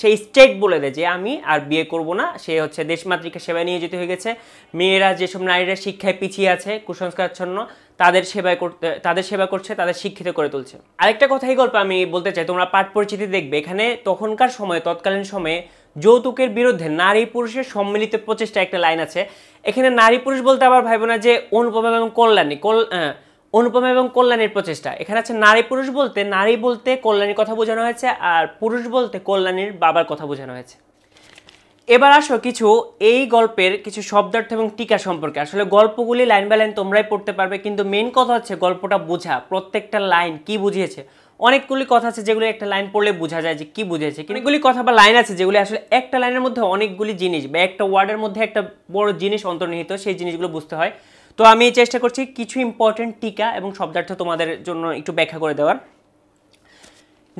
[SPEAKER 1] সেই স্টেট বলে দেয় যে আমি আর বিয়ে করব না সে হচ্ছে দেশমাতৃকে সেবায় নিয়োজিত হয়ে গেছে মেয়েরা যেসব নারীরা শিক্ষায় পিছিয়ে আছে কুসংস্কারচ্ছন্ন তাদের সেবায় করতে তাদের সেবা করছে তাদের শিক্ষিত করে তুলছে আরেকটা কথা এই গল্প আমি বলতে চাই তোমরা পাঠ পরিচিতি দেখবে এখানে তখনকার সময়ে তৎকালীন সময়ে যৌতুকের বিরুদ্ধে নারী পুরুষের সম্মিলিত প্রচেষ্টা একটা লাইন আছে এখানে নারী পুরুষ বলতে আবার ভাইব না যে অনুপমা এবং কল্যাণী কল অনুপমা এবং কল্যাণের প্রচেষ্টা এখানে আছে নারী পুরুষ বলতে নারী বলতে কল্যাণীর কথা বোঝানো হয়েছে আর পুরুষ বলতে কল্যাণীর বাবার কথা বোঝানো হয়েছে এবার আসো কিছু এই গল্পের কিছু শব্দার্থ এবং টিকা সম্পর্কে আসলে গল্পগুলি লাইন বাই লাইন তোমরাই পড়তে পারবে কিন্তু মেন কথা হচ্ছে গল্পটা বোঝা প্রত্যেকটা লাইন কি বুঝিয়েছে অনেকগুলি কথা আছে যেগুলি একটা লাইন পড়লে বোঝা যায় যে কি বুঝিয়েছে অনেকগুলি কথা বা লাইন আছে যেগুলি আসলে একটা লাইনের মধ্যে অনেকগুলি জিনিস বা একটা ওয়ার্ডের মধ্যে একটা বড় জিনিস অন্তর্নিহিত সেই জিনিসগুলো বুঝতে হয় তো আমি চেষ্টা করছি কিছু ইম্পর্টেন্ট টিকা এবং শব্দার্থ তোমাদের জন্য একটু ব্যাখ্যা করে দেওয়ার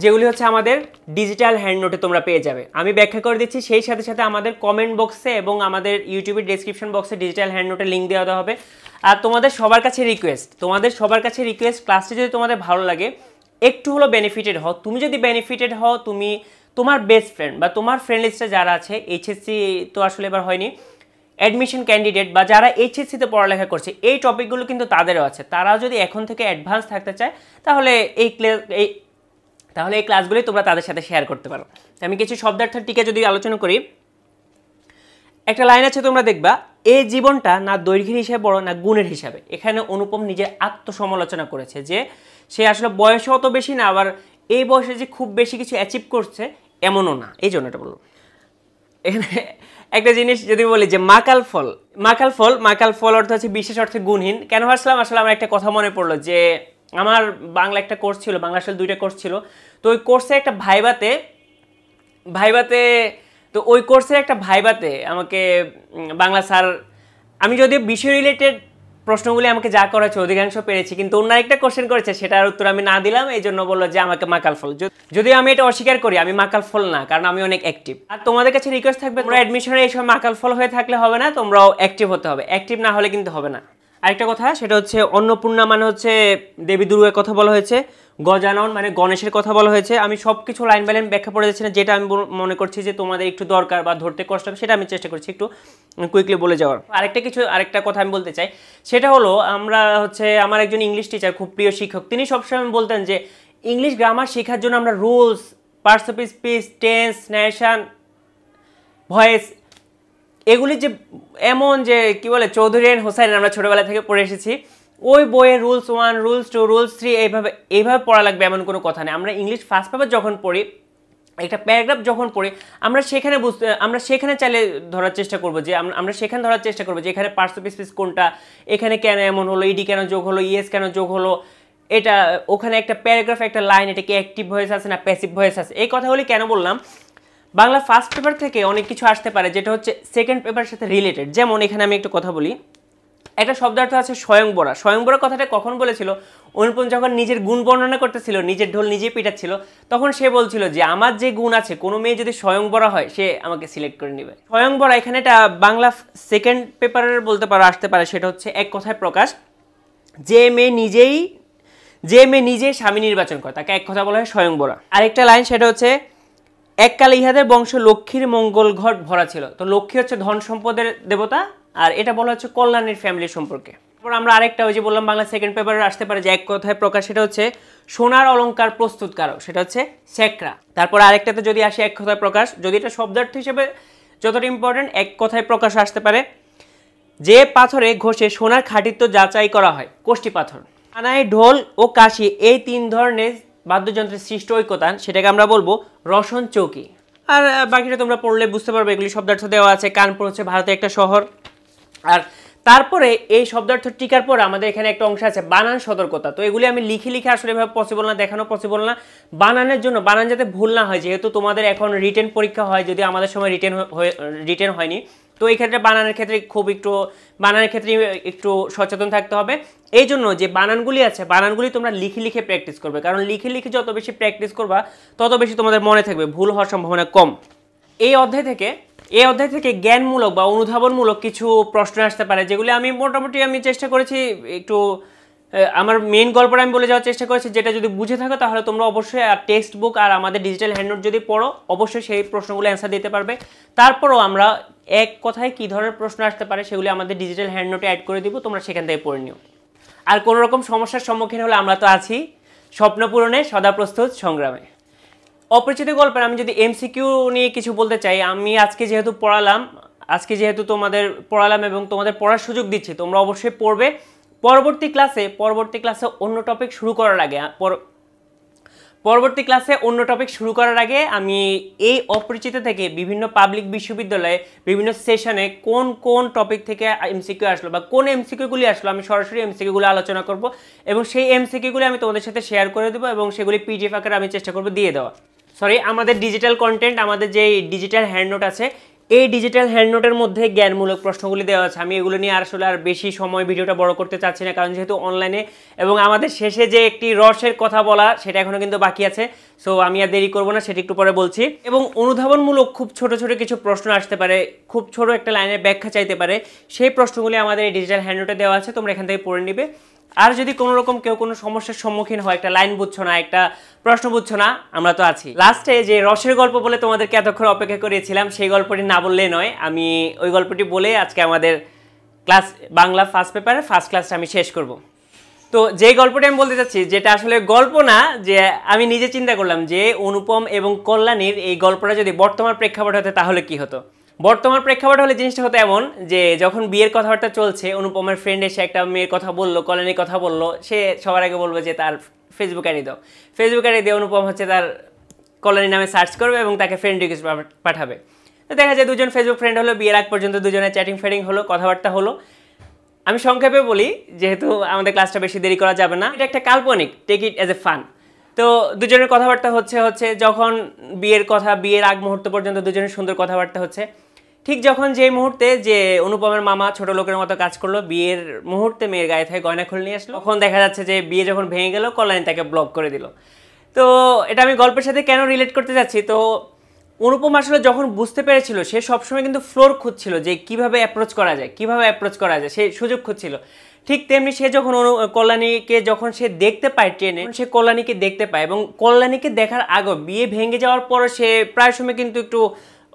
[SPEAKER 1] যেগুলি হচ্ছে আমাদের ডিজিটাল হ্যান্ড নোটে তোমরা পেয়ে যাবে আমি ব্যাখ্যা করে দিচ্ছি সেই সাথে সাথে আমাদের কমেন্ট বক্সে এবং আমাদের ইউটিউবের ডিসক্রিপশন বক্সে ডিজিটাল হ্যান্ড নোটের লিঙ্ক দেওয়া হবে আর তোমাদের সবার কাছে রিকোয়েস্ট তোমাদের সবার কাছে রিকোয়েস্ট ক্লাসটি যদি তোমাদের ভালো লাগে একটু হলো বেনিফিটেড হও তুমি যদি বেনিফিটেড হও তুমি তোমার বেস্ট ফ্রেন্ড বা তোমার ফ্রেন্ড লিস্টে যারা আছে এইচএসসি তো আসলে এবার হয়নি অ্যাডমিশন ক্যান্ডিডেট বা যারা এইচএসসিতে পড়ালেখা করছে এই টপিকগুলো কিন্তু তাদেরও আছে তারা যদি এখন থেকে অ্যাডভান্স থাকতে চায় তাহলে এই এই তাহলে এই ক্লাসগুলি তোমরা তাদের সাথে শেয়ার করতে পারো আমি কিছু শব্দার্থের টিকে যদি আলোচনা করি একটা লাইন আছে তোমরা দেখবা এই জীবনটা না দৈর্ঘ্যের হিসাবে বড় না গুণের হিসাবে এখানে অনুপম নিজের আত্মসমালোচনা করেছে যে সে আসলে বয়সে অত বেশি না আবার এই বয়সে যে খুব বেশি কিছু অ্যাচিভ করছে এমনও না এই জন্য এটা বললো এখানে একটা জিনিস যদি বলি যে মাকাল ফল মাকাল ফল মাকাল ফল অর্থ হচ্ছে বিশেষ অর্থে গুণহীন কেন ভাবছিলাম আসলে আমার একটা কথা মনে পড়লো যে আমার বাংলা একটা কোর্স ছিল বাংলা আসলে দুইটা কোর্স ছিল তো ওই কোর্সে একটা ভাইবাতে ভাইবাতে তো ওই কোর্সের একটা ভাইবাতে আমাকে বাংলা স্যার আমি যদি বিষয় রিলেটেড প্রশ্নগুলি আমাকে যা করেছে অধিকাংশ পেরেছি কিন্তু অন্য একটা কোশ্চেন করেছে সেটার উত্তর আমি না দিলাম এই জন্য বললো যে আমাকে মাকাল ফল যদিও আমি এটা অস্বীকার করি আমি মাকাল ফল না কারণ আমি অনেক অ্যাক্টিভ আর তোমাদের কাছে রিকোয়েস্ট থাকবে তোমরা অ্যাডমিশনে এই সময় মাকাল ফল হয়ে থাকলে হবে না তোমরাও অ্যাক্টিভ হতে হবে অ্যাক্টিভ না হলে কিন্তু হবে না আরেকটা কথা সেটা হচ্ছে অন্নপূর্ণা মানে হচ্ছে দেবী দুর্গার কথা বলা হয়েছে গজানন মানে গণেশের কথা বলা হয়েছে আমি সব কিছু লাইন বাই লাইন ব্যাখ্যা পড়ে যাচ্ছি যেটা আমি মনে করছি যে তোমাদের একটু দরকার বা ধরতে কষ্ট হবে সেটা আমি চেষ্টা করছি একটু কুইকলি বলে যাওয়ার আরেকটা কিছু আরেকটা কথা আমি বলতে চাই সেটা হলো আমরা হচ্ছে আমার একজন ইংলিশ টিচার খুব প্রিয় শিক্ষক তিনি সবসময় বলতেন যে ইংলিশ গ্রামার শেখার জন্য আমরা rules parts of speech tense narration voice এগুলি যে এমন যে কি বলে চৌধুরী হোসাইন আমরা ছোটোবেলা থেকে পড়ে এসেছি ওই বইয়ের rules one rules two rules three এইভাবে এইভাবে পড়া লাগবে এমন কোনো কথা নেই আমরা ইংলিশ ফার্স্ট পেপার যখন পড়ি একটা প্যারাগ্রাফ যখন পড়ি আমরা সেখানে বুঝতে আমরা সেখানে চাইলে ধরার চেষ্টা করবো যে আমরা সেখানে ধরার চেষ্টা করবো যে এখানে পার্স পিস কোনটা এখানে কেন এমন হলো ইডি কেন যোগ হলো ইএস কেন যোগ হলো এটা ওখানে একটা প্যারাগ্রাফ একটা লাইন এটা কি অ্যাক্টিভ ভয়েস আছে না প্যাসিভ ভয়েস আছে এই কথাগুলি কেন বললাম বাংলা ফার্স্ট পেপার থেকে অনেক কিছু আসতে পারে যেটা হচ্ছে সেকেন্ড পেপারের সাথে রিলেটেড যেমন এখানে আমি একটু কথা বলি একটা শব্দার্থ আছে স্বয়ংবরা স্বয়ংবরা কথাটা কখন বলেছিল অনুপম যখন নিজের গুণ বর্ণনা করতেছিল নিজের ঢোল নিজে পিটাচ্ছিল তখন সে বলছিল যে আমার যে গুণ আছে কোনো মেয়ে যদি স্বয়ংবরা হয় সে আমাকে সিলেক্ট করে নেবে স্বয়ংবরা এখানে এটা বাংলা সেকেন্ড পেপারের বলতে পারো আসতে পারে সেটা হচ্ছে এক কথায় প্রকাশ যে মেয়ে নিজেই যে মেয়ে নিজে স্বামী নির্বাচন করে তাকে এক কথা বলা হয় স্বয়ংবরা আরেকটা লাইন সেটা হচ্ছে এককালে ইহাদের বংশ লক্ষ্মীর মঙ্গল ঘট ভরা ছিল তো লক্ষ্মী হচ্ছে ধন সম্পদের দেবতা আর এটা বলা হচ্ছে কল্যাণের ফ্যামিলি সম্পর্কে তারপর আমরা আরেকটা ওই যে বললাম বাংলা সেকেন্ড পেপারে আসতে পারে যে এক কথায় প্রকাশ সেটা হচ্ছে সোনার অলঙ্কার প্রস্তুতকারক সেটা হচ্ছে স্যাকরা তারপর আরেকটাতে যদি আসে এক কথায় প্রকাশ যদি এটা শব্দার্থ হিসেবে যতটা ইম্পর্টেন্ট এক কথায় প্রকাশ আসতে পারে যে পাথরে ঘষে সোনার খাটিত্ব যাচাই করা হয় কোষ্ঠী পাথর কানায় ঢোল ও কাশি এই তিন ধরনের বাদ্যযন্ত্রের সৃষ্ট ঐক্যতান সেটাকে আমরা বলবো রসন চৌকি আর বাকিটা তোমরা পড়লে বুঝতে পারবে এগুলি শব্দার্থ দেওয়া আছে কানপুর হচ্ছে ভারতের একটা শহর আর তারপরে এই শব্দার্থ টিকার পর আমাদের এখানে একটা অংশ আছে বানান সতর্কতা তো এগুলি আমি লিখে লিখে আসলে এভাবে পসিবল না দেখানো পসিবল না বানানের জন্য বানান যাতে ভুল না হয় যেহেতু তোমাদের এখন রিটেন পরীক্ষা হয় যদি আমাদের সময় রিটেন রিটেন হয়নি তো এই ক্ষেত্রে বানানের ক্ষেত্রে খুব একটু বানানের ক্ষেত্রে একটু সচেতন থাকতে হবে এই জন্য যে বানানগুলি আছে বানানগুলি তোমরা লিখে লিখে প্র্যাকটিস করবে কারণ লিখে লিখে যত বেশি প্র্যাকটিস করবা তত বেশি তোমাদের মনে থাকবে ভুল হওয়ার সম্ভাবনা কম এই অধ্যায় থেকে এই অধ্যায় থেকে জ্ঞানমূলক বা অনুধাবনমূলক কিছু প্রশ্ন আসতে পারে যেগুলি আমি মোটামুটি আমি চেষ্টা করেছি একটু আমার মেন গল্পটা আমি বলে যাওয়ার চেষ্টা করেছি যেটা যদি বুঝে থাকো তাহলে তোমরা অবশ্যই আর টেক্সট বুক আর আমাদের ডিজিটাল হ্যান্ডনোট যদি পড়ো অবশ্যই সেই প্রশ্নগুলো অ্যান্সার দিতে পারবে তারপরও আমরা এক কথায় কী ধরনের প্রশ্ন আসতে পারে সেগুলি আমাদের ডিজিটাল হ্যান্ডনোটে অ্যাড করে দিব তোমরা সেখান থেকে পড়ে নিও আর কোনো রকম সমস্যার সম্মুখীন হলে আমরা তো আছি স্বপ্নপূরণে সদা প্রস্তুত সংগ্রামে অপরিচিত গল্পের আমি যদি এমসিকিউ নিয়ে কিছু বলতে চাই আমি আজকে যেহেতু পড়ালাম আজকে যেহেতু তোমাদের পড়ালাম এবং তোমাদের পড়ার সুযোগ দিচ্ছি তোমরা অবশ্যই পড়বে পরবর্তী ক্লাসে পরবর্তী ক্লাসে অন্য টপিক শুরু করার আগে পরবর্তী ক্লাসে অন্য টপিক শুরু করার আগে আমি এই অপরিচিত থেকে বিভিন্ন পাবলিক বিশ্ববিদ্যালয়ে বিভিন্ন সেশনে কোন কোন টপিক থেকে এমসিকিউ আসলো বা কোন এমসিকিউগুলি আসলো আমি সরাসরি এমসিকিউগুলো আলোচনা করব এবং সেই এমসিকিউগুলি আমি তোমাদের সাথে শেয়ার করে দেবো এবং সেগুলি পিডিএফ আকারে আমি চেষ্টা করব দিয়ে দেওয়া সরি আমাদের ডিজিটাল কন্টেন্ট আমাদের যে ডিজিটাল হ্যান্ডনোট আছে এই ডিজিটাল হ্যান্ডনোটের মধ্যে জ্ঞানমূলক প্রশ্নগুলি দেওয়া আছে আমি এগুলো নিয়ে আসলে আর বেশি সময় ভিডিওটা বড় করতে চাচ্ছি না কারণ যেহেতু অনলাইনে এবং আমাদের শেষে যে একটি রসের কথা বলা সেটা এখনও কিন্তু বাকি আছে সো আমি আর দেরি করবো না সেটি একটু পরে বলছি এবং অনুধাবনমূলক খুব ছোট ছোট কিছু প্রশ্ন আসতে পারে খুব ছোট একটা লাইনের ব্যাখ্যা চাইতে পারে সেই প্রশ্নগুলি আমাদের এই ডিজিটাল হ্যান্ডনোটে দেওয়া আছে তোমরা এখান থেকে পড়ে নিবে আর যদি কোনো রকম কেউ কোনো সমস্যার সম্মুখীন হয় একটা লাইন বুঝছো না একটা প্রশ্ন বুঝছো না আমরা তো আছি লাস্টে যে রসের গল্প বলে তোমাদেরকে এতক্ষণ অপেক্ষা করিয়েছিলাম সেই গল্পটি না বললে নয় আমি ওই গল্পটি বলে আজকে আমাদের ক্লাস বাংলা ফার্স্ট পেপারের ফার্স্ট ক্লাসটা আমি শেষ করব তো যে গল্পটি আমি বলতে চাচ্ছি যেটা আসলে গল্প না যে আমি নিজে চিন্তা করলাম যে অনুপম এবং কল্যাণীর এই গল্পটা যদি বর্তমান প্রেক্ষাপট হতো তাহলে কি হতো বর্তমান প্রেক্ষাপট হলে জিনিসটা হতো এমন যে যখন বিয়ের কথাবার্তা চলছে অনুপমের ফ্রেন্ড এসে একটা মেয়ের কথা বললো কলেনের কথা বললো সে সবার আগে বলবে যে তার ফেসবুক আইডি দাও ফেসবুক আইডি দিয়ে অনুপম হচ্ছে তার কলোনি নামে সার্চ করবে এবং তাকে ফ্রেন্ড রিকোয়েস্ট পাঠাবে তো দেখা যায় দুজন ফেসবুক ফ্রেন্ড হলো বিয়ের আগ পর্যন্ত দুজনে চ্যাটিং ফ্যাটিং হলো কথাবার্তা হলো আমি সংক্ষেপে বলি যেহেতু আমাদের ক্লাসটা বেশি দেরি করা যাবে না এটা একটা কাল্পনিক take it as a fun তো দুজনের কথাবার্তা হচ্ছে হচ্ছে যখন বিয়ের কথা বিয়ের আগ মুহূর্ত পর্যন্ত দুজনের সুন্দর কথাবার্তা হচ্ছে ঠিক যখন যে মুহূর্তে যে অনুপমের মামা ছোট লোকের মতো কাজ করলো বিয়ের মুহূর্তে মেয়ের গায়ে থেকে গয়না খুলে নিয়ে আসলো তখন দেখা যাচ্ছে যে বিয়ে যখন ভেঙে গেল কল্যাণ তাকে ব্লক করে দিল তো এটা আমি গল্পের সাথে কেন রিলেট করতে যাচ্ছি তো অনুপম আসলে যখন বুঝতে পেরেছিল সে সবসময় কিন্তু ফ্লোর খুঁজছিল যে কিভাবে অ্যাপ্রোচ করা যায় কিভাবে অ্যাপ্রোচ করা যায় সে সুযোগ খুঁজছিল ঠিক তেমনি সে যখন অনু কল্যাণীকে যখন সে দেখতে পায় ট্রেনে সে কল্যাণীকে দেখতে পায় এবং কল্যাণীকে দেখার আগে বিয়ে ভেঙে যাওয়ার পর সে প্রায় সময় কিন্তু একটু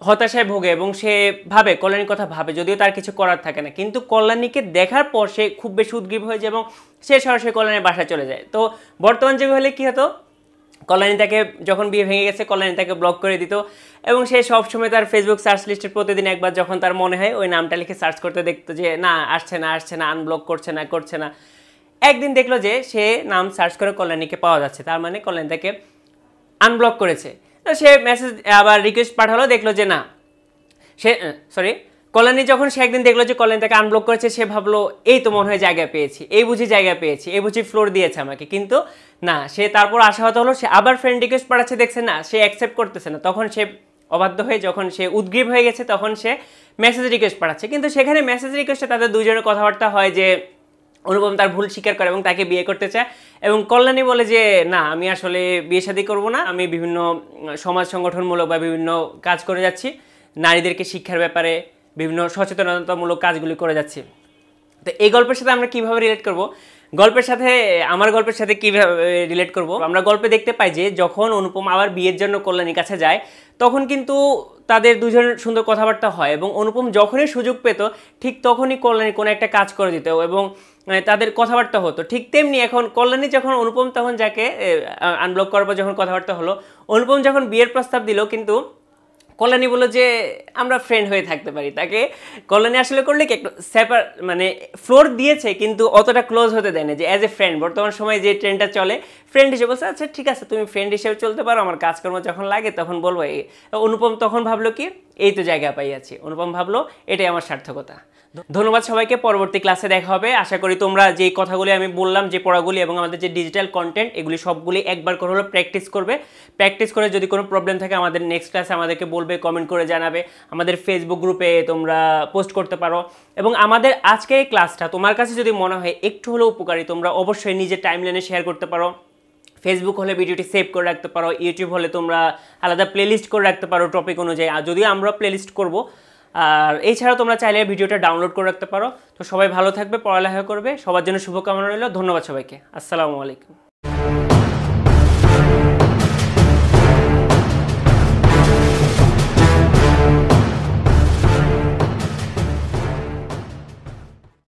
[SPEAKER 1] হতাশায় ভোগে এবং সে ভাবে কল্যাণীর কথা ভাবে যদিও তার কিছু করার থাকে না কিন্তু কল্যাণীকে দেখার পর সে খুব বেশি উদ্গ্রীব হয়ে যায় এবং সে সরাসরি কল্যাণের বাসায় চলে যায় তো বর্তমান যুগে হলে কী হতো কল্যাণী তাকে যখন বিয়ে ভেঙে গেছে কল্যাণী তাকে ব্লক করে দিত এবং সে সবসময় তার ফেসবুক সার্চ লিস্টে প্রতিদিন একবার যখন তার মনে হয় ওই নামটা লিখে সার্চ করতে দেখতো যে না আসছে না আসছে না আনব্লক করছে না করছে না একদিন দেখলো যে সে নাম সার্চ করে কল্যাণীকে পাওয়া যাচ্ছে তার মানে কল্যাণী তাকে আনব্লক করেছে সে মেসেজ আবার রিকোয়েস্ট পাঠালো দেখলো যে না সে সরি কল্যাণী যখন সে একদিন দেখলো যে কল্যাণী তাকে আনব্লক করেছে সে ভাবলো এই তো মনে হয় জায়গা পেয়েছি এই বুঝি জায়গা পেয়েছি এই বুঝি ফ্লোর দিয়েছে আমাকে কিন্তু না সে তারপর আশাহত হলো সে আবার ফ্রেন্ড রিকোয়েস্ট পাঠাচ্ছে দেখছে না সে অ্যাকসেপ্ট করতেছে না তখন সে অবাধ্য হয়ে যখন সে উদ্গ্রীব হয়ে গেছে তখন সে মেসেজ রিকোয়েস্ট পাঠাচ্ছে কিন্তু সেখানে মেসেজ রিকোয়েস্টে তাদের দুজনের কথাবার্তা হয় যে অনুপম তার ভুল স্বীকার করে এবং তাকে বিয়ে করতে চায় এবং কল্যাণী বলে যে না আমি আসলে বিয়ে শাদী করবো না আমি বিভিন্ন সমাজ সংগঠনমূলক বা বিভিন্ন কাজ করে যাচ্ছি নারীদেরকে শিক্ষার ব্যাপারে বিভিন্ন সচেতনতামূলক কাজগুলি করে যাচ্ছি তো এই গল্পের সাথে আমরা কীভাবে রিলেট করব গল্পের সাথে আমার গল্পের সাথে কীভাবে রিলেট করব আমরা গল্পে দেখতে পাই যে যখন অনুপম আবার বিয়ের জন্য কল্যাণীর কাছে যায় তখন কিন্তু তাদের দুজন সুন্দর কথাবার্তা হয় এবং অনুপম যখনই সুযোগ পেত ঠিক তখনই কল্যাণী কোনো একটা কাজ করে দিত এবং তাদের কথাবার্তা হতো ঠিক তেমনি এখন কল্যাণী যখন অনুপম তখন যাকে আনব্লক করার পর যখন কথাবার্তা হলো অনুপম যখন বিয়ের প্রস্তাব দিল কিন্তু কল্যাণী বললো যে আমরা ফ্রেন্ড হয়ে থাকতে পারি তাকে কল্যাণী আসলে করলে কি একটু সেপার মানে ফ্লোর দিয়েছে কিন্তু অতটা ক্লোজ হতে দেয় না যে অ্যাজ এ ফ্রেন্ড বর্তমান সময়ে যে ট্রেনটা চলে ফ্রেন্ড হিসেবে বলছে আচ্ছা ঠিক আছে তুমি ফ্রেন্ড হিসেবে চলতে পারো আমার কাজকর্ম যখন লাগে তখন বলবো অনুপম তখন ভাবলো কি এই তো জায়গা পাইয়াছি অনুপম ভাবলো এটাই আমার সার্থকতা ধন্যবাদ সবাইকে পরবর্তী ক্লাসে দেখা হবে আশা করি তোমরা যে কথাগুলি আমি বললাম যে পড়াগুলি এবং আমাদের যে ডিজিটাল কন্টেন্ট এগুলি সবগুলি একবার করে হলো প্র্যাকটিস করবে প্র্যাকটিস করে যদি কোনো প্রবলেম থাকে আমাদের নেক্সট ক্লাসে আমাদেরকে বলবে কমেন্ট করে জানাবে আমাদের ফেসবুক গ্রুপে তোমরা পোস্ট করতে পারো এবং আমাদের আজকে এই ক্লাসটা তোমার কাছে যদি মনে হয় একটু হলেও উপকারী তোমরা অবশ্যই নিজের টাইমলাইনে শেয়ার করতে পারো ফেসবুক হলে ভিডিওটি সেভ করে রাখতে পারো ইউটিউব হলে তোমরা আলাদা প্লেলিস্ট করে রাখতে পারো টপিক অনুযায়ী আর যদিও আমরা প্লেলিস্ট করবো আর এছাড়াও তোমরা চাইলে ভিডিওটা ডাউনলোড করে রাখতে পারো তো সবাই ভালো থাকবে পড়ালেখা করবে সবার জন্য শুভকামনা রইল ধন্যবাদ সবাইকে আসসালামু আলাইকুম